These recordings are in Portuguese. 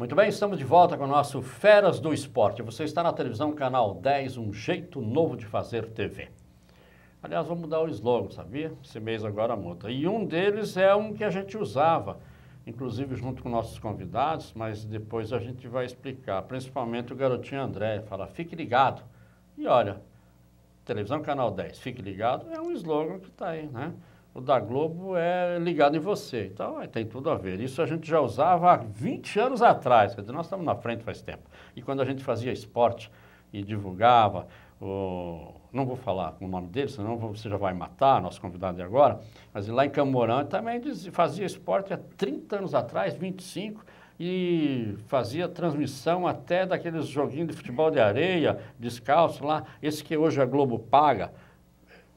Muito bem, estamos de volta com o nosso Feras do Esporte. Você está na televisão Canal 10, um jeito novo de fazer TV. Aliás, vamos mudar o slogan, sabia? Esse mês agora muda. E um deles é um que a gente usava, inclusive junto com nossos convidados, mas depois a gente vai explicar, principalmente o garotinho André, fala, fique ligado. E olha, televisão Canal 10, fique ligado, é um slogan que está aí, né? o da Globo é ligado em você. Então, tem tudo a ver. Isso a gente já usava há 20 anos atrás. Quer dizer, nós estamos na frente faz tempo. E quando a gente fazia esporte e divulgava, o... não vou falar o nome dele, senão você já vai matar, nosso convidado de agora, mas lá em Camorã também fazia esporte há 30 anos atrás, 25 e fazia transmissão até daqueles joguinhos de futebol de areia, descalço lá, esse que hoje a Globo paga,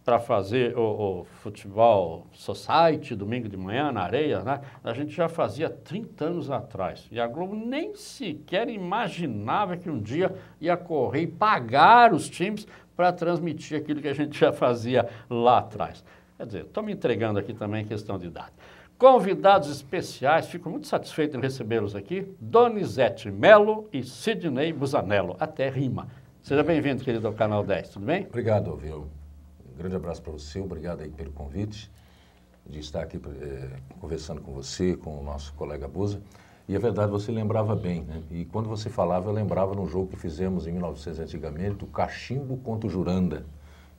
para fazer o, o, futebol society, domingo de manhã, na areia, né? A gente já fazia 30 anos atrás. E a Globo nem sequer imaginava que um dia ia correr e pagar os times para transmitir aquilo que a gente já fazia lá atrás. Quer dizer, estou me entregando aqui também em questão de idade. Convidados especiais, fico muito satisfeito em recebê-los aqui, Donizete Melo e Sidney Busanello. Até rima. Seja bem-vindo, querido, ao Canal 10, tudo bem? Obrigado, viu um grande abraço para você, obrigado aí pelo convite de estar aqui é, conversando com você, com o nosso colega Buza. E é verdade, você lembrava bem, né? E quando você falava, eu lembrava no jogo que fizemos em 1900 antigamente, do Cachimbo contra o Juranda.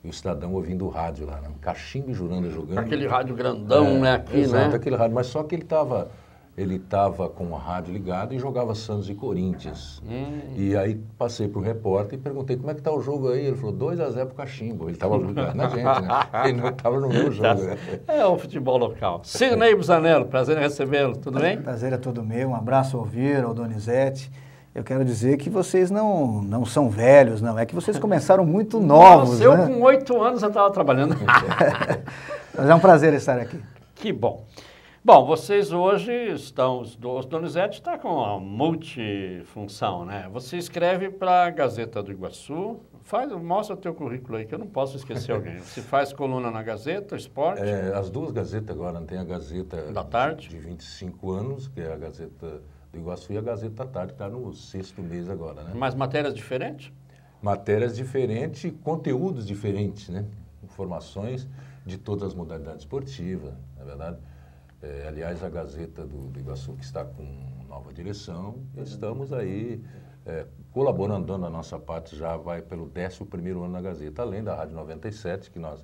E o Estadão ouvindo o rádio lá, né? Cachimbo e Juranda jogando. Aquele rádio grandão, é, né? Aqui, né? exato, né? aquele rádio. Mas só que ele estava ele estava com a rádio ligada e jogava Santos e Corinthians. Hum. E aí passei para o repórter e perguntei como é que está o jogo aí. Ele falou 2 a 0 para o Cachimbo. Ele estava na gente, né? Ele não estava no meu tá jogo. Né? É o futebol local. Sirnei Busanello, prazer em recebê-lo. Tudo bem? Prazer é todo meu. Um abraço ao Vieira, ao Donizete. Eu quero dizer que vocês não, não são velhos, não. É que vocês começaram muito novos. Nossa, eu né? com oito anos já estava trabalhando. Mas é um prazer estar aqui. Que bom. Bom, vocês hoje estão, os Donizete está com uma multifunção, né? Você escreve para a Gazeta do Iguaçu, faz, mostra o teu currículo aí, que eu não posso esquecer alguém. Você faz coluna na Gazeta, Esporte? É, as duas Gazetas agora, tem a Gazeta da tarde. De, de 25 anos, que é a Gazeta do Iguaçu, e a Gazeta da Tarde, que está no sexto mês agora, né? Mas matérias diferentes? Matérias diferentes, conteúdos diferentes, né? Informações de todas as modalidades esportivas, na é verdade é, aliás, a Gazeta do, do Iguaçu, que está com nova direção, estamos aí é, colaborando a nossa parte, já vai pelo 11 ano na Gazeta, além da Rádio 97, que nós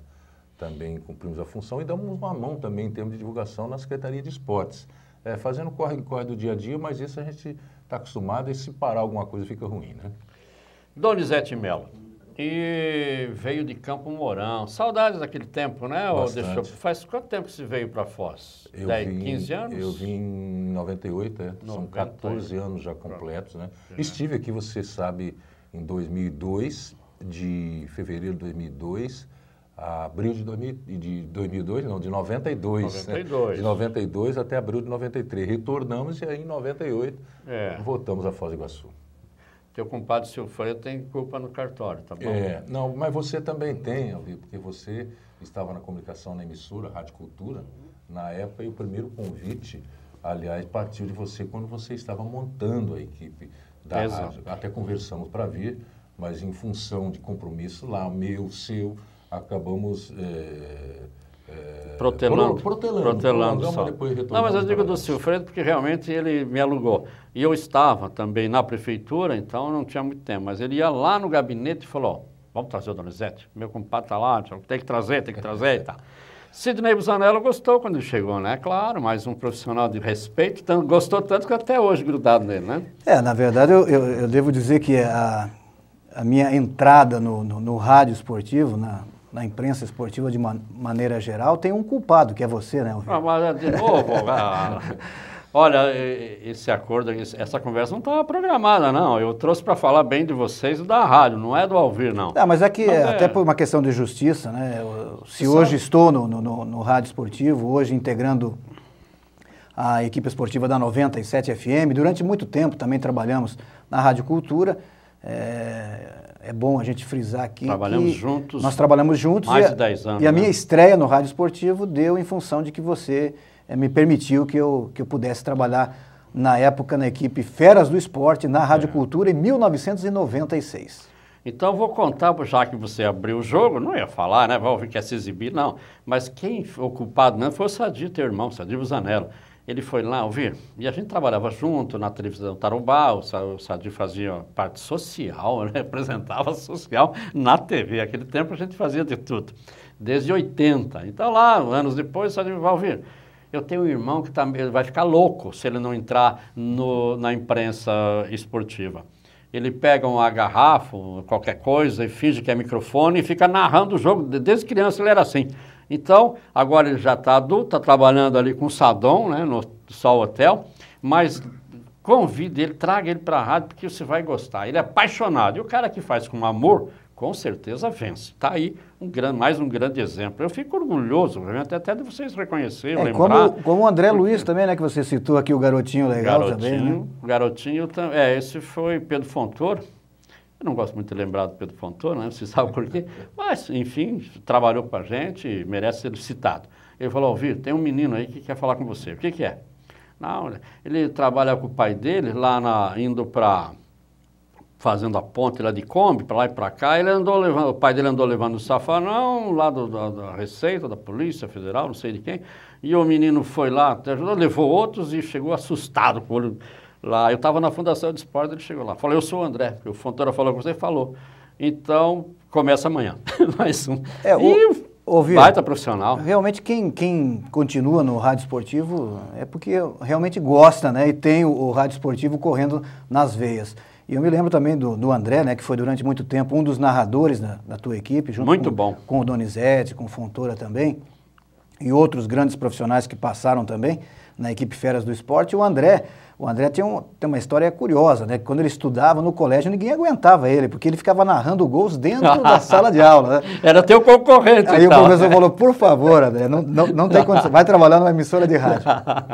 também cumprimos a função e damos uma mão também em termos de divulgação na Secretaria de Esportes. É, fazendo corre-corre do dia a dia, mas isso a gente está acostumado e se parar alguma coisa fica ruim, né? Donizete Mello e veio de Campo Mourão. Saudades daquele tempo, né? Bastante. Eu, faz quanto tempo que você veio para Foz? Eu 10, vim, 15 anos? Eu vim em 98, é. 98. São 14 anos já completos, né? Sim, Estive aqui, você sabe, em 2002, de fevereiro de 2002 a abril de, 2000, de 2002, não, de 92. 92. Né? De 92 até abril de 93. Retornamos e aí em 98 é. voltamos a Foz do Iguaçu teu compadre Silfredo tem culpa no cartório, tá bom? É, não, mas você também tem, Alvi, porque você estava na comunicação na emissora, Rádio Cultura, na época, e o primeiro convite, aliás, partiu de você quando você estava montando a equipe da Exato. rádio. Até conversamos para vir, mas em função de compromisso lá, meu, seu, acabamos... É é, protelando, protelando. Protelando, só. Não, mas eu digo do Silfredo porque realmente ele me alugou. E eu estava também na prefeitura, então não tinha muito tempo. Mas ele ia lá no gabinete e falou, vamos trazer o Donizete? Meu compadre está lá, tem que trazer, tem que trazer e tal. Sidney Busanello gostou quando ele chegou, né? Claro, mas um profissional de respeito, tanto, gostou tanto que até hoje grudado nele, né? É, na verdade, eu, eu, eu devo dizer que a, a minha entrada no, no, no rádio esportivo, na, na imprensa esportiva de maneira geral, tem um culpado, que é você, né? Ah, mas, é, de novo, ah, olha, esse acordo, essa conversa não estava tá programada, não. Eu trouxe para falar bem de vocês da rádio, não é do Alvir, não. Ah, mas é que, mas até é... por uma questão de justiça, né? Eu, se hoje estou no, no, no rádio esportivo, hoje integrando a equipe esportiva da 97 FM, durante muito tempo também trabalhamos na Rádio Cultura, é é bom a gente frisar aqui. Trabalhamos juntos. Nós trabalhamos juntos. Mais de 10 anos. E a né? minha estreia no Rádio Esportivo deu em função de que você é, me permitiu que eu, que eu pudesse trabalhar na época na equipe Feras do Esporte, na Rádio é. Cultura, em 1996. Então, vou contar, já que você abriu o jogo, não ia falar, né? Vai ouvir que ia se exibir, não. Mas quem foi ocupado mesmo foi o Sadio, teu irmão, Sadio Zanello ele foi lá ouvir, e a gente trabalhava junto na televisão Tarubá, o, Sadi fazia parte social, né? social na TV. Aquele tempo a gente fazia de tudo, desde 80. Então lá, anos depois, o Sadi vai ouvir. Eu tenho um irmão que tá, ele vai ficar louco se ele não entrar no, na imprensa esportiva. Ele pega uma garrafa, qualquer coisa, e finge que é microfone e fica narrando o jogo. Desde criança ele era assim. Então, agora ele já está adulto, está trabalhando ali com o Sadon, né, no Sol Hotel, mas convida ele, traga ele para a rádio, porque você vai gostar. Ele é apaixonado. E o cara que faz com amor, com certeza vence. Está aí um grande, mais um grande exemplo. Eu fico orgulhoso, realmente, até de vocês reconhecerem, é, lembrar. Como, como o André porque... Luiz também, né, que você citou aqui, o Garotinho Legal garotinho, também, né? Garotinho, é, esse foi Pedro Fontoura, eu não gosto muito de lembrar do Pedro Fontoura, né? Você sabe por quê? Mas, enfim, trabalhou com a gente, merece ser citado. Ele falou, ó, Vitor, tem um menino aí que quer falar com você. O que, que é? Não, ele trabalha com o pai dele, lá na, indo para fazendo a ponte lá de Kombi, para lá e para cá, ele andou levando, o pai dele andou levando o safanão lá do, da, da, Receita, da Polícia Federal, não sei de quem, e o menino foi lá, até ajudou, levou outros e chegou assustado com o olho lá. Eu estava na Fundação de Esporte, ele chegou lá. Falei, eu sou o André, o Fontoura falou com você, falou. Então, começa amanhã. Mais um. É, o... E ouvir. Baita profissional. Realmente, quem, quem continua no rádio esportivo é porque realmente gosta, né? E tem o, o rádio esportivo correndo nas veias. E eu me lembro também do, do, André, né? Que foi durante muito tempo um dos narradores da, da tua equipe. Junto muito com, bom. Com o Donizete, com o Fontoura também e outros grandes profissionais que passaram também na equipe Feras do Esporte. O André, o André tem, um, tem uma história curiosa, né? Quando ele estudava no colégio, ninguém aguentava ele, porque ele ficava narrando gols dentro da sala de aula. Né? Era teu concorrente. Aí então. o professor falou, por favor, André, não, não, não tem condição, vai trabalhar numa emissora de rádio.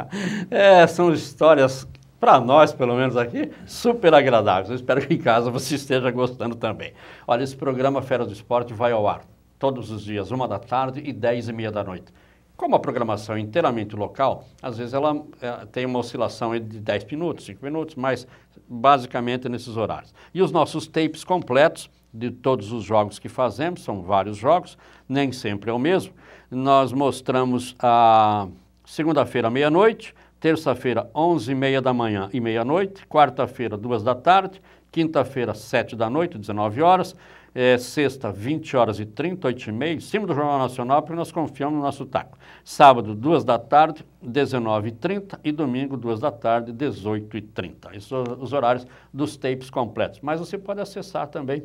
é, são histórias para nós, pelo menos aqui, super agradáveis. Eu espero que em casa você esteja gostando também. Olha, esse programa Feras do Esporte vai ao ar todos os dias, uma da tarde e dez e meia da noite. Como a programação é inteiramente local, às vezes ela é, tem uma oscilação de 10 minutos, 5 minutos, mas basicamente é nesses horários. E os nossos tapes completos de todos os jogos que fazemos, são vários jogos, nem sempre é o mesmo. Nós mostramos a segunda-feira, meia-noite, terça-feira, 11 e meia da manhã e meia-noite, quarta-feira, duas da tarde, quinta-feira, 7 da noite, 19 horas, é, sexta, 20 horas e 30, 8 e meia, em cima do Jornal Nacional, porque nós confiamos no nosso taco. Sábado, 2 da tarde, 19 e 30 e domingo, 2 da tarde, 18 e 30. Esses são os horários dos tapes completos. Mas você pode acessar também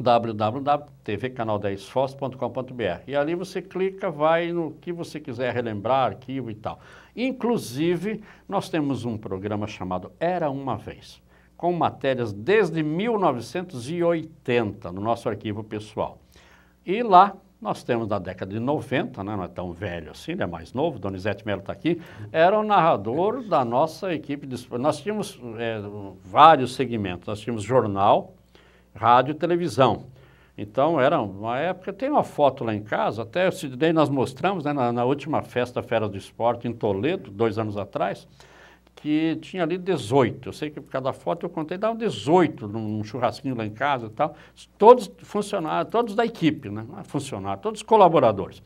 www.tvcanal10fos.com.br e ali você clica, vai no que você quiser relembrar, arquivo e tal. Inclusive, nós temos um programa chamado Era Uma Vez com matérias desde 1980 no nosso arquivo pessoal. E lá nós temos da década de 90, né? não é tão velho assim, ele é né, mais novo, Donizete Melo está aqui, era o narrador da nossa equipe de Nós tínhamos é, vários segmentos, nós tínhamos jornal, rádio e televisão. Então era uma época, tem uma foto lá em casa, até o Sidney nós mostramos né, na, na última festa Fera do Esporte em Toledo, dois anos atrás, que tinha ali 18. Eu sei que por causa da foto eu contei, dava 18 num, churrasquinho lá em casa e tal. Todos funcionários, todos da equipe, né? Ah, funcionários, todos colaboradores.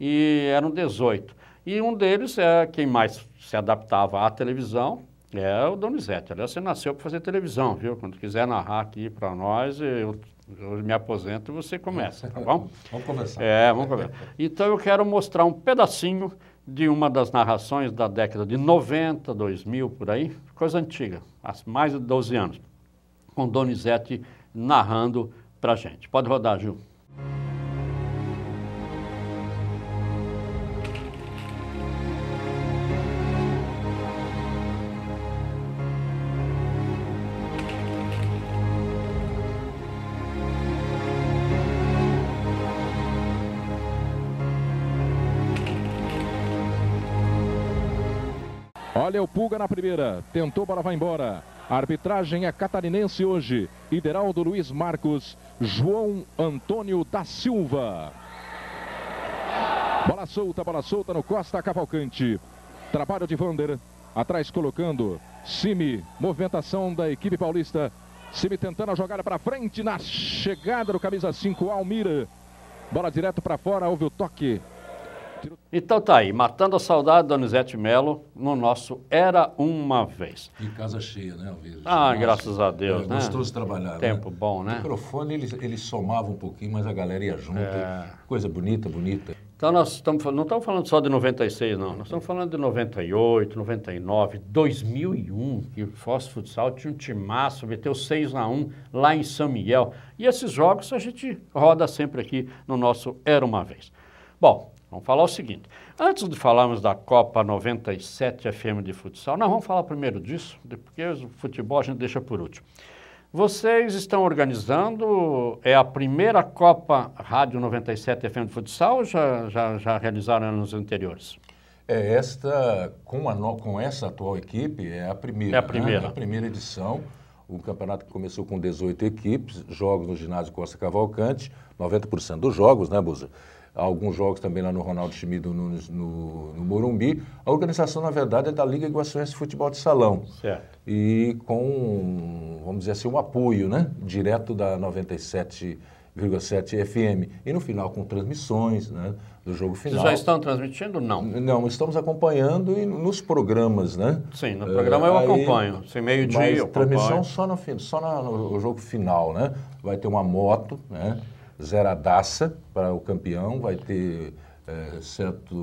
E eram 18. E um deles é quem mais se adaptava à televisão, é o Donizete. Aliás, você nasceu para fazer televisão, viu? Quando quiser narrar aqui para nós, eu, eu, me aposento e você começa, tá bom? vamos começar. É, vamos começar. Então eu quero mostrar um pedacinho de uma das narrações da década de 90, 2000, por aí, coisa antiga, há mais de 12 anos, com Donizete narrando para gente. Pode rodar, Gil. Olha o Pulga na primeira. Tentou, bola vai embora. A arbitragem é catarinense hoje. Ideraldo Luiz Marcos, João Antônio da Silva. Bola solta, bola solta no Costa Cavalcante. Trabalho de Vander. Atrás colocando Simi. Movimentação da equipe paulista. Simi tentando a jogada para frente na chegada do camisa 5 Almira. Bola direto para fora, houve o toque então tá aí, matando a saudade, Donizete Melo, no nosso Era Uma Vez. Em casa cheia, né, vezes Ah, Nossa, graças a Deus, é, né? Gostoso trabalhar, né? Tempo né? bom, né? O microfone, ele, ele somava um pouquinho, mas a galera ia junto. É... Coisa bonita, bonita. Então nós estamos, não estamos falando só de 96, não. Nós estamos falando de 98, 99, 2001, que o Fósforo Futsal tinha um timaço, meteu 6 a 1 lá em São Miguel. E esses jogos a gente roda sempre aqui no nosso Era Uma Vez. Bom, Vamos falar o seguinte: antes de falarmos da Copa 97 FM de futsal, nós vamos falar primeiro disso, porque o futebol a gente deixa por último. Vocês estão organizando, é a primeira Copa Rádio 97 FM de futsal ou já, já, já realizaram anos anteriores? É esta, com, a, com essa atual equipe, é a primeira. É a né? primeira. Né? É a primeira edição. O campeonato que começou com 18 equipes, jogos no ginásio Costa Cavalcante, 90% dos jogos, né, Buza? alguns jogos também lá no Ronaldo Schmido Nunes no, no Morumbi. A organização, na verdade, é da Liga Iguaçuense Futebol de Salão. Certo. E com, vamos dizer assim, um apoio, né? Direto da 97,7 FM. E no final, com transmissões né, do jogo final. Vocês já estão transmitindo? Não. Não, estamos acompanhando e nos programas, né? Sim, no programa é, eu aí, acompanho. Sem meio-dia eu transmissão acompanho. só, no, só no, no, jogo final, né? Vai ter uma moto, né? zeradaça para o campeão, vai ter é, certo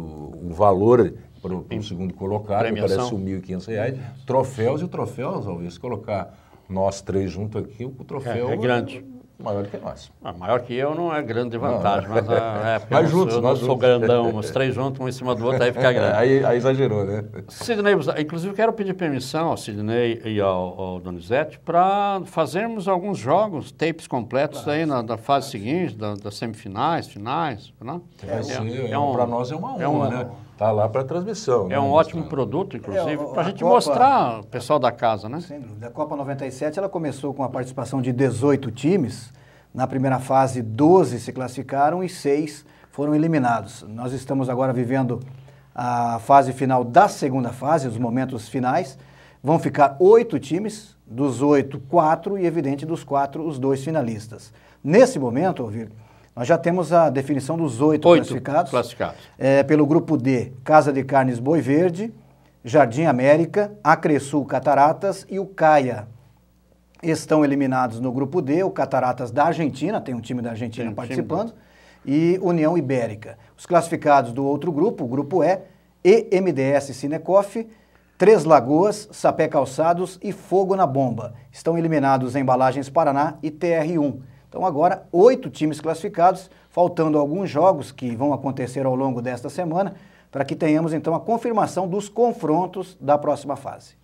um valor para o segundo colocado, parece um R$ 1.500. Troféus e o troféu, se colocar nós três juntos aqui, o troféu. É, é grande. Maior que nós. Ah, maior que eu não é grande vantagem, não. mas, é, mas eu juntos, eu não sou grandão, os três juntos, um em cima do outro, aí fica é, grande. aí, aí exagerou, né? Sidney, inclusive quero pedir permissão ao Sidney e ao, ao Donizete para fazermos alguns jogos, tapes completos claro, aí na, na fase seguinte, da, das semifinais, finais. Não? Né? É, é, é, é um, para nós é uma é honra, é uma, né? Está lá para transmissão. É um né? ótimo produto, inclusive, é, para a gente Copa, mostrar o pessoal da casa, né? Sem dúvida. A Copa 97 ela começou com a participação de 18 times. Na primeira fase, 12 se classificaram e 6 foram eliminados. Nós estamos agora vivendo a fase final da segunda fase, os momentos finais. Vão ficar oito times, dos oito, quatro, e evidente, dos quatro, os dois finalistas. Nesse momento, Ouvir, nós já temos a definição dos oito, oito classificados. classificados. É, pelo grupo D, Casa de Carnes Boi Verde, Jardim América, Acresul Cataratas e o Caia. Estão eliminados no grupo D, o Cataratas da Argentina, tem um time da Argentina tem participando, e União Ibérica. Os classificados do outro grupo, o grupo E, EMDS Cinecoff, Três Lagoas, Sapé Calçados e Fogo na Bomba. Estão eliminados Embalagens Paraná e TR1. Então agora oito times classificados, faltando alguns jogos que vão acontecer ao longo desta semana, para que tenhamos então a confirmação dos confrontos da próxima fase.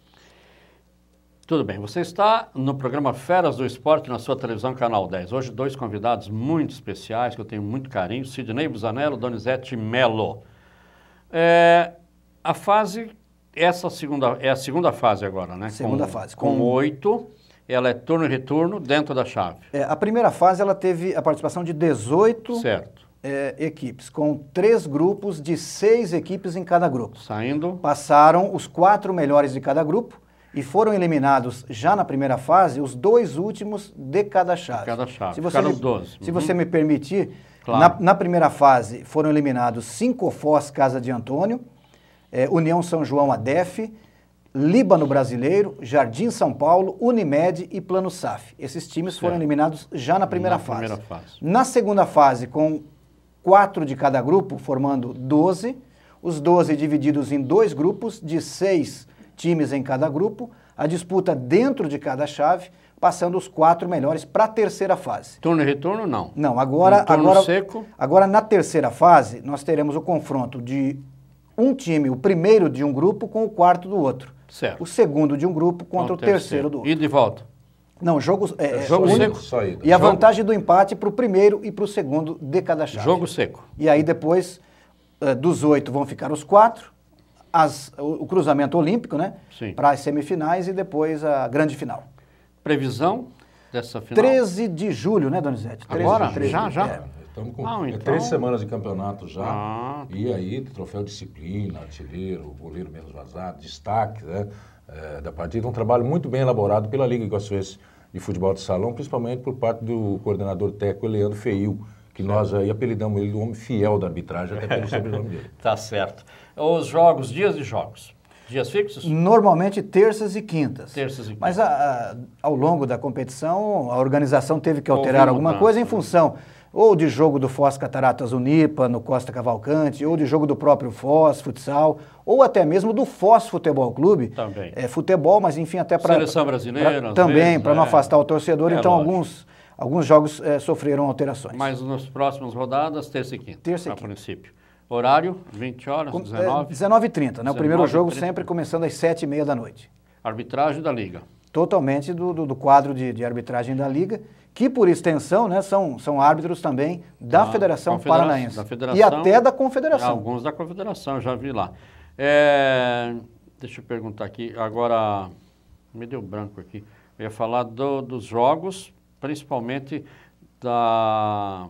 Tudo bem, você está no programa Feras do Esporte na sua televisão Canal 10. Hoje, dois convidados muito especiais que eu tenho muito carinho: Sidney Busanello e Donizete Melo. É, a fase, essa segunda, é a segunda fase agora, né? Segunda com, fase. Com oito. Com ela é turno e retorno dentro da chave. É, a primeira fase ela teve a participação de 18 certo. É, equipes, com três grupos de seis equipes em cada grupo. Saindo. Passaram os quatro melhores de cada grupo e foram eliminados já na primeira fase os dois últimos de cada chave. De cada chave. Se você Ficaram me, 12. Se uhum. você me permitir, claro. na, na, primeira fase foram eliminados Cinco Fós Casa de Antônio, é, União São João ADEF, Líbano Brasileiro, Jardim São Paulo, Unimed e Plano SAF. Esses times foram eliminados já na primeira, na fase. primeira fase. Na segunda fase, com quatro de cada grupo, formando 12, os 12 divididos em dois grupos, de seis times em cada grupo, a disputa dentro de cada chave, passando os quatro melhores para a terceira fase. Turno e retorno, não? Não, agora, agora, seco. agora na terceira fase, nós teremos o confronto de um time, o primeiro de um grupo, com o quarto do outro. Certo. O segundo de um grupo contra o, então, o terceiro. do outro. E de volta. Não, jogo, é, é, é jogo único. seco. E a vantagem do empate para o primeiro e para o segundo de cada chave. Jogo seco. E aí depois uh, dos oito vão ficar os quatro, as, o, o cruzamento olímpico, né? Para as semifinais e depois a grande final. Previsão dessa final? 13 de julho, né, Donizete? Agora? 13, já, já? É. Estamos com ah, então... três semanas de campeonato já. Ah, tá. e aí, troféu disciplina, artilheiro, goleiro menos vazado, destaque né, é, da partida. Um trabalho muito bem elaborado pela Liga Iguaçuense de Futebol de Salão, principalmente por parte do coordenador técnico Leandro Feil, que nós aí apelidamos ele do homem fiel da arbitragem, até pelo sobrenome dele. tá certo. Os jogos, dias de jogos. Dias fixos? Normalmente terças e quintas. Terças e quintas. Mas ah, a, ah, a, ao longo da competição, a organização teve que alterar Houve alguma mudança, coisa em né? função ou de jogo do Foz Cataratas Unipa, no Costa Cavalcante, ou de jogo do próprio Foz Futsal, ou até mesmo do Foz Futebol Clube. Também. É futebol, mas enfim, até para. Seleção brasileira. Pra, também, para não é. afastar o torcedor. É, então, lógico. alguns, alguns jogos é, sofreram alterações. Mas nas próximas rodadas, terça e quinta. Terça e quinta. A princípio. Horário, 20 horas, 19? É, 19 h 30, né? o primeiro jogo 30. sempre começando às 7h30 da noite. Arbitragem da Liga. Totalmente do, do, do quadro de, de arbitragem da Liga que por extensão né, são, são árbitros também da ah, Federação Paranaense. Da federação, e até da Confederação. Alguns da Confederação, já vi lá. É, deixa eu perguntar aqui, agora me deu branco aqui. Eu ia falar do, dos jogos, principalmente da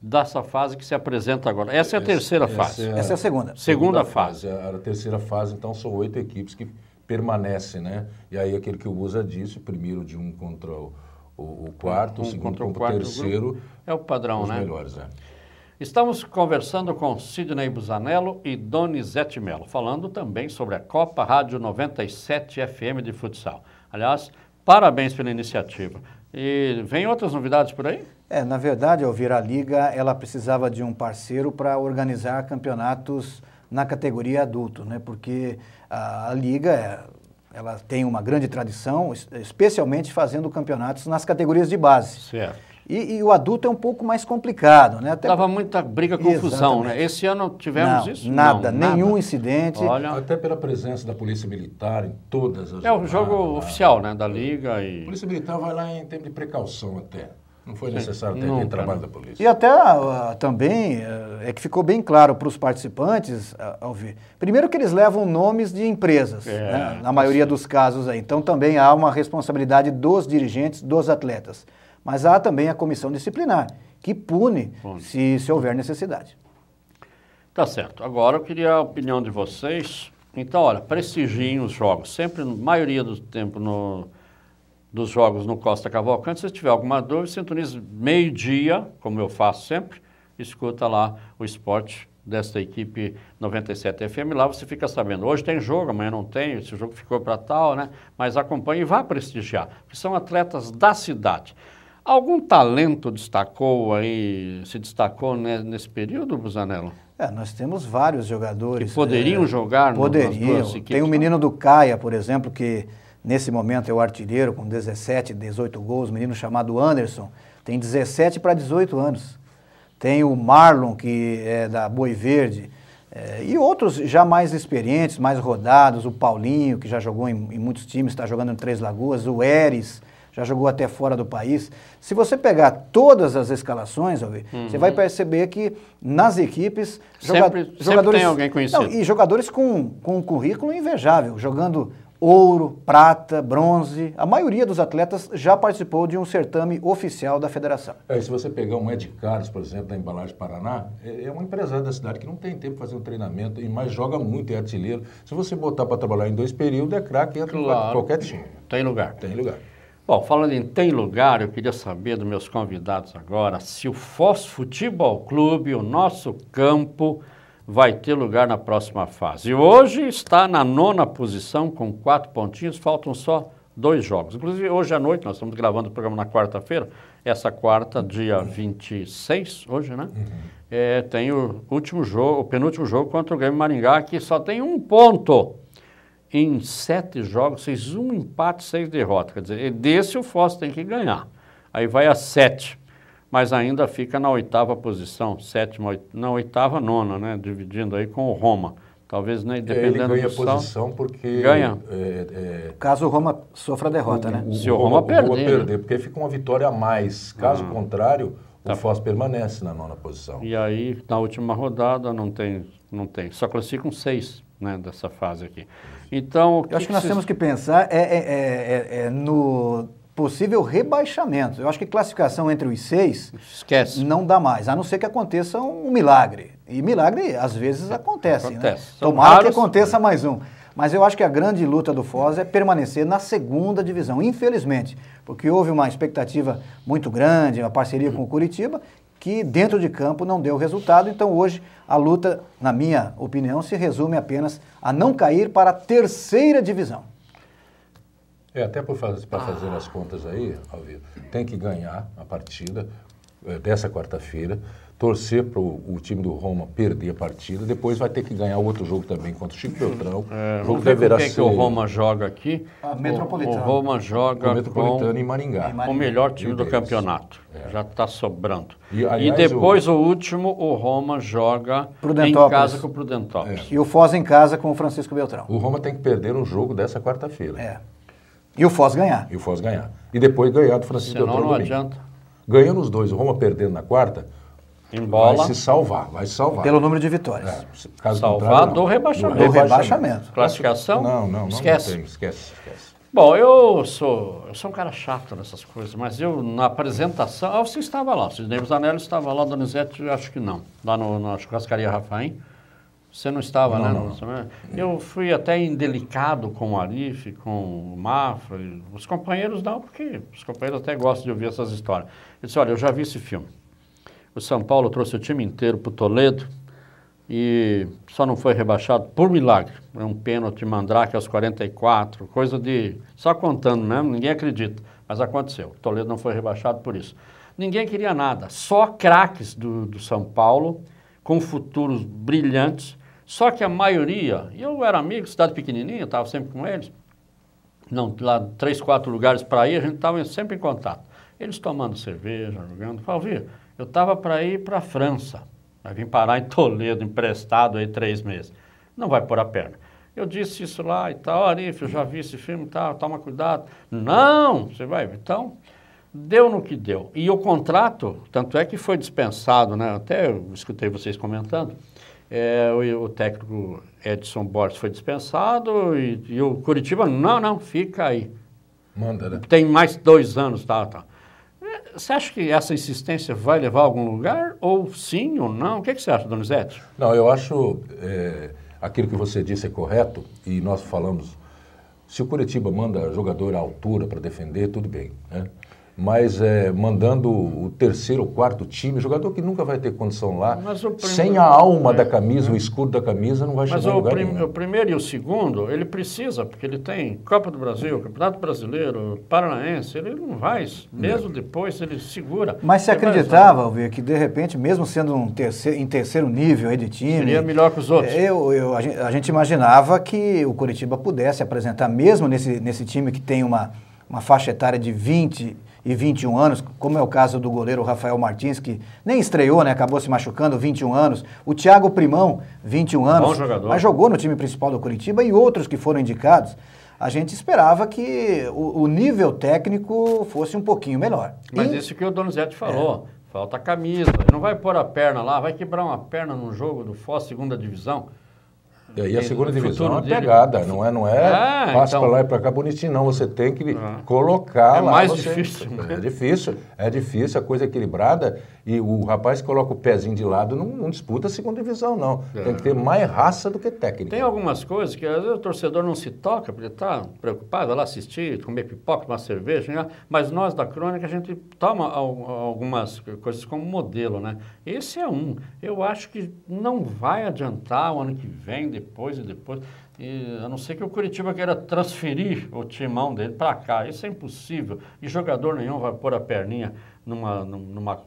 dessa fase que se apresenta agora. Essa é a essa, terceira essa fase. É a, essa é a segunda. Segunda, segunda fase. fase. É, a terceira fase, então, são oito equipes que permanecem, né? E aí aquele que o Usa disse, primeiro de um contra o o, o quarto, um, o segundo contra o, quarto, o terceiro. É o padrão, os né? melhores, é. Estamos conversando com Sidney Busanello e Donizete Melo, falando também sobre a Copa Rádio 97 FM de futsal. Aliás, parabéns pela iniciativa. E vem outras novidades por aí? É, na verdade, vir a Liga ela precisava de um parceiro para organizar campeonatos na categoria adulto, né? Porque a, a Liga é ela tem uma grande tradição, especialmente fazendo campeonatos nas categorias de base. Certo. E, e o adulto é um pouco mais complicado, né? Tava por... muita briga, confusão, Exatamente. né? Esse ano tivemos não, isso? Nada, não, nenhum nada. incidente. Olha... Até pela presença da Polícia Militar em todas as... É o jogo lá, ah, oficial, né? Da Liga e... A Polícia Militar vai lá em tempo de precaução até. Não foi necessário ter Nunca, trabalho não. da polícia. E até ah, ah, também eh, é que ficou bem claro para os participantes ao ah, ver. Primeiro que eles levam nomes de empresas, é, né? na maioria sim. dos casos aí. Então também há uma responsabilidade dos dirigentes, dos atletas. Mas há também a comissão disciplinar, que pune, Se, se houver necessidade. Tá certo. Agora eu queria a opinião de vocês. Então, olha, prestigiem os jogos. Sempre, na maioria do tempo, no, dos jogos no Costa Cavalcante. Se tiver alguma dúvida, sintonize meio-dia, como eu faço sempre, escuta lá o esporte desta equipe 97 FM. Lá você fica sabendo. Hoje tem jogo, amanhã não tem, esse jogo ficou para tal, né? Mas acompanhe e vá prestigiar, porque são atletas da cidade. Algum talento destacou aí, se destacou né, nesse período, Busanello? É, nós temos vários jogadores. Que poderiam é, jogar poderiam. no Poderiam. Tem o um menino né? do Caia, por exemplo, que Nesse momento é o artilheiro com 17, 18 gols, um menino chamado Anderson, tem 17 para 18 anos. Tem o Marlon, que é da Boi Verde, é, e outros já mais experientes, mais rodados, o Paulinho, que já jogou em, em muitos times, está jogando em Três Lagoas, o Eres, já jogou até fora do país. Se você pegar todas as escalações, uhum. você vai perceber que nas equipes, joga sempre, jogadores. Sempre tem alguém conhecido. Não, e jogadores com, com um currículo invejável, jogando ouro, prata, bronze. A maioria dos atletas já participou de um certame oficial da federação. É, se você pegar um Ed Carlos, por exemplo, da Embalagem Paraná, é, é um empresário da cidade que não tem tempo para fazer um treinamento, e mais joga muito, é artilheiro. Se você botar para trabalhar em dois períodos, é craque, entra claro, qualquer time. Tem lugar. Tem lugar. Bom, falando em tem lugar, eu queria saber dos meus convidados agora se o Foz Futebol Clube, o nosso campo vai ter lugar na próxima fase. E hoje está na nona posição com quatro pontinhos, faltam só dois jogos. Inclusive, hoje à noite, nós estamos gravando o programa na quarta-feira, essa quarta, dia 26, hoje, né? Uhum. É, tem o último jogo, o penúltimo jogo contra o Grêmio Maringá, que só tem um ponto em sete jogos, fez um empate, seis derrotas. Quer dizer, desse o Foz tem que ganhar. Aí vai a sete mas ainda fica na oitava posição, sétima, na oitava, nona, né? Dividindo aí com o Roma. Talvez, né, é, dependendo ele ganha do sal, posição porque... Ganha. É, é... Caso o Roma sofra derrota, o, né? O, Se o Roma, Roma perder. O né? Roma perder, porque fica uma vitória a mais. Caso ah, contrário, tá. o Foz permanece na nona posição. E aí, na última rodada, não tem... Não tem. Só classificam seis né, dessa fase aqui. Então, o que acho que, que nós temos que pensar é, é, é, é, é no possível rebaixamento. Eu acho que classificação entre os seis Esquece. não dá mais, a não ser que aconteça um milagre. E milagre às vezes acontece. Né? acontece. Né? Tomara raros, que aconteça mais um. Mas eu acho que a grande luta do Foz é permanecer na segunda divisão, infelizmente, porque houve uma expectativa muito grande, uma parceria com o Curitiba, que dentro de campo não deu resultado. Então hoje a luta, na minha opinião, se resume apenas a não cair para a terceira divisão. É, até para fazer, ah. fazer as contas aí, Alvio, tem que ganhar a partida é, dessa quarta-feira, torcer para o time do Roma perder a partida, depois vai ter que ganhar outro jogo também contra o Chico uhum. Beltrão. É, o jogo deverá ser... que o Roma joga aqui? A ah, Metropolitano. O, Roma joga o Metropolitano com... em, Maringá. em, Maringá. O melhor time do campeonato. É. Já está sobrando. E, aliás, e depois, o... o... último, o Roma joga em casa com o Prudentópolis. É. E o Foz em casa com o Francisco Beltrão. O Roma tem que perder um jogo dessa quarta-feira. É. E o Foz ganhar. E o Foz ganhar. E depois ganhar do Francisco Senão, Não domingo. adianta. Ganhando os dois, o Roma perdendo na quarta, Embola. vai se salvar, vai se salvar. Pelo número de vitórias. É, caso salvar do rebaixamento. Do rebaixamento. Classificação? Não, não, não. Esquece. Não tem, esquece, esquece. Bom, eu sou, eu sou um cara chato nessas coisas, mas eu, na apresentação... Ah, você estava lá, Cisnei Zanelli estava lá, Donizete, acho que não. Lá no, na churrascaria Rafaim. Você não estava, não, né? Não, não. Eu fui até indelicado com o Arif, com o Mafra, os companheiros não, porque os companheiros até gostam de ouvir essas histórias. Eu disse, olha, eu já vi esse filme. O São Paulo trouxe o time inteiro para o Toledo e só não foi rebaixado por milagre. É um pênalti mandrake aos 44, coisa de... Só contando mesmo, ninguém acredita, mas aconteceu. O Toledo não foi rebaixado por isso. Ninguém queria nada, só craques do, do São Paulo com futuros brilhantes, só que a maioria, eu era amigo, cidade pequenininha, estava sempre com eles, não, lá três, quatro lugares para ir, a gente estava sempre em contato. Eles tomando cerveja, jogando, falavam, eu estava para ir para a França, vai vir parar em Toledo, emprestado aí três meses, não vai pôr a perna. Eu disse isso lá e tal, Arif, eu já vi esse filme e tal, toma cuidado. Não, você vai, então... Deu no que deu. E o contrato, tanto é que foi dispensado, né? até eu escutei vocês comentando, é, o, o, técnico Edson Borges foi dispensado e, e, o Curitiba, não, não, fica aí. Manda, né? Tem mais dois anos, tá, tá. Eh, você acha que essa insistência vai levar a algum lugar? Ou sim ou não? O que, é que você acha, Donizete? Não, eu acho é, aquilo que você disse é correto e nós falamos. Se o Curitiba manda jogador à altura para defender, tudo bem. Né? mas é, mandando o terceiro, o quarto time, jogador que nunca vai ter condição lá, primeiro, sem a alma da é, camisa, é, o escudo da camisa, não vai chegar mas o lugar prim, o primeiro e o segundo, ele precisa, porque ele tem Copa do Brasil, Campeonato Brasileiro, Paranaense, ele não vai, mesmo é. depois ele segura. Mas você é acreditava, Alvir, que de repente, mesmo sendo um terceiro, em terceiro nível aí de time... Seria melhor que os outros. Eu, eu, a, gente, a gente imaginava que o Curitiba pudesse apresentar, mesmo nesse, nesse time que tem uma, uma faixa etária de 20 e 21 anos, como é o caso do goleiro Rafael Martins, que nem estreou, né? Acabou se machucando, 21 anos. O Thiago Primão, 21 anos. Bom jogador. Mas jogou no time principal do Curitiba e outros que foram indicados. A gente esperava que o, o nível técnico fosse um pouquinho melhor. Mas e... isso que o Donizete falou. É. Falta camisa. não vai pôr a perna lá, vai quebrar uma perna num jogo do Fó, segunda divisão. E aí a segunda divisão é uma pegada, não é, não é, ah, passa então... para lá e para cá bonitinho, não. Você tem que ah. colocar é lá. É mais você... difícil. Né? É difícil, é difícil, a coisa é equilibrada. E o rapaz que coloca o pezinho de lado não, não disputa a segunda divisão, não. É. Tem que ter mais raça do que técnica. Tem algumas coisas que às vezes o torcedor não se toca, porque está preocupado, vai lá assistir, comer pipoca, tomar cerveja, né? mas nós da Crônica, a gente toma algumas coisas como modelo, né? Esse é um. Eu acho que não vai adiantar o ano que vem, depois depois e depois. E, a não ser que o Curitiba queira transferir o timão dele para cá. Isso é impossível. E jogador nenhum vai pôr a perninha numa, numa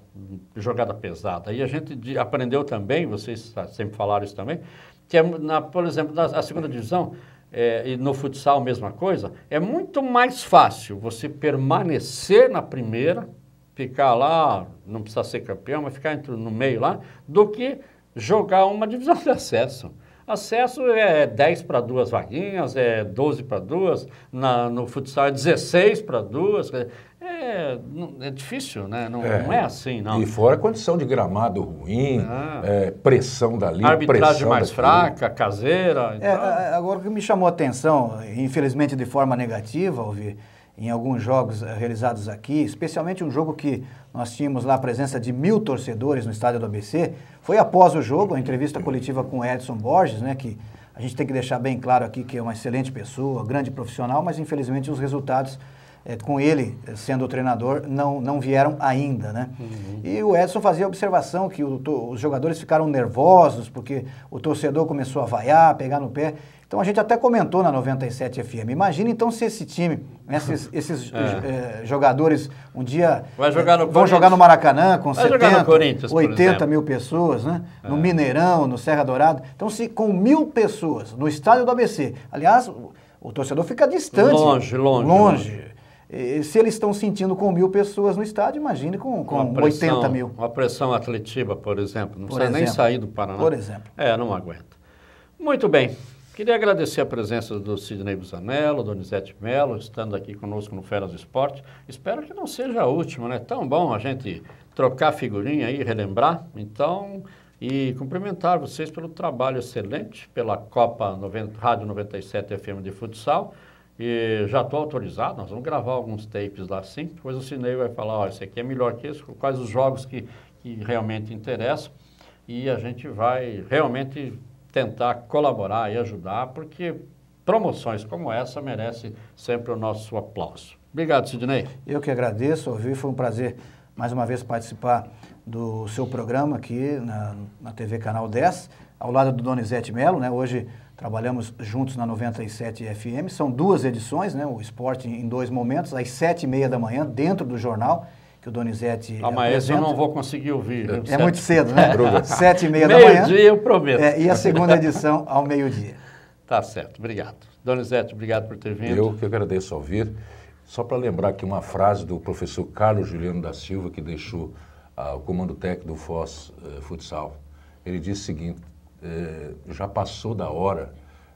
jogada pesada. E a gente aprendeu também, vocês sempre falaram isso também, que, é na, por exemplo, na segunda divisão, é, e no futsal a mesma coisa, é muito mais fácil você permanecer na primeira, ficar lá, não precisa ser campeão, mas ficar entre, no meio lá, do que jogar uma divisão de acesso. Acesso é 10 para duas vaguinhas, é 12 para duas, na, no futsal é 16 para duas. É, é difícil, né? Não é. não é. assim, não. E fora a condição de gramado ruim, ah. é, pressão dali, Arbitragem mais daqui. fraca, caseira. É, então. agora o que me chamou a atenção, infelizmente de forma negativa, ouvir em alguns jogos eh, realizados aqui, especialmente um jogo que nós tínhamos lá a presença de mil torcedores no estádio do ABC, foi após o jogo, a entrevista coletiva com o Edson Borges, né, que a gente tem que deixar bem claro aqui que é uma excelente pessoa, grande profissional, mas infelizmente os resultados é, com ele eh, sendo o treinador não, não vieram ainda, né? Uhum. E o Edson fazia a observação que o, os jogadores ficaram nervosos porque o torcedor começou a vaiar, a pegar no pé. Então a gente até comentou na 97 FM. Imagina então se esse time, né, esses, esses é. Eh, jogadores, um dia eh, jogar vão jogar no Maracanã com Vai 70, 80 mil pessoas, né? É. No Mineirão, no Serra Dourada. Então se com mil pessoas no estádio do ABC, aliás, o torcedor fica distante. Longe, longe. Longe. E, se eles estão sentindo com mil pessoas no estádio, imagine com, com pressão, 80 mil. Uma pressão atletiva, por exemplo. Não por precisa exemplo. nem sair do Paraná. Por exemplo. É, não aguenta. Muito bem. Queria agradecer a presença do Sidney Busanello, Donizete Mello, estando aqui conosco no Feras do Esporte. Espero que não seja a última, né? Tão bom a gente trocar figurinha aí, relembrar. Então, e cumprimentar vocês pelo trabalho excelente, pela Copa 90, Rádio 97 FM de futsal. E já estou autorizado, nós vamos gravar alguns tapes lá sim. Depois o Sidney vai falar: ó, esse aqui é melhor que esse, quais os jogos que, que realmente interessam. E a gente vai realmente tentar colaborar e ajudar, porque promoções como essa merecem sempre o nosso aplauso. Obrigado, Sidney. Eu que agradeço, ouvi, foi um prazer mais uma vez participar do seu programa aqui na, na TV Canal 10, ao lado do Donizete Melo, né? Hoje trabalhamos juntos na 97 FM, são duas edições, né? O esporte em dois momentos, às sete e meia da manhã, dentro do jornal, que o Donizete. A ah, eu não vou conseguir ouvir. É muito cedo, né? Sete e meia da manhã. Meio-dia, eu prometo. É, e a segunda edição ao meio-dia. Tá certo, obrigado. Donizete, obrigado por ter vindo. Eu que agradeço ao vir. Só para lembrar aqui uma frase do professor Carlos Juliano da Silva, que deixou ah, o comando técnico do FOS eh, Futsal. Ele disse o seguinte: eh, já passou da hora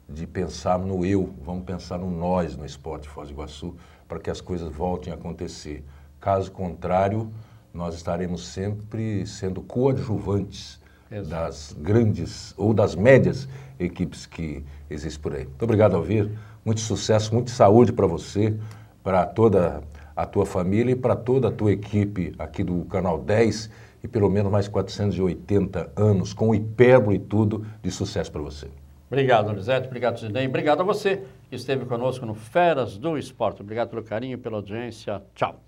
de pensar no eu, vamos pensar no nós no esporte Foz do Iguaçu, para que as coisas voltem a acontecer. Caso contrário, nós estaremos sempre sendo coadjuvantes Exato. das grandes ou das médias equipes que existem por aí. Muito obrigado, Alvir. Muito sucesso, muita saúde para você, para toda a tua família e para toda a tua equipe aqui do Canal 10 e pelo menos mais 480 anos com hipérbole e tudo de sucesso para você. Obrigado, Lisete. Obrigado, Zidane. Obrigado a você que esteve conosco no Feras do Esporte. Obrigado pelo carinho, pela audiência. Tchau.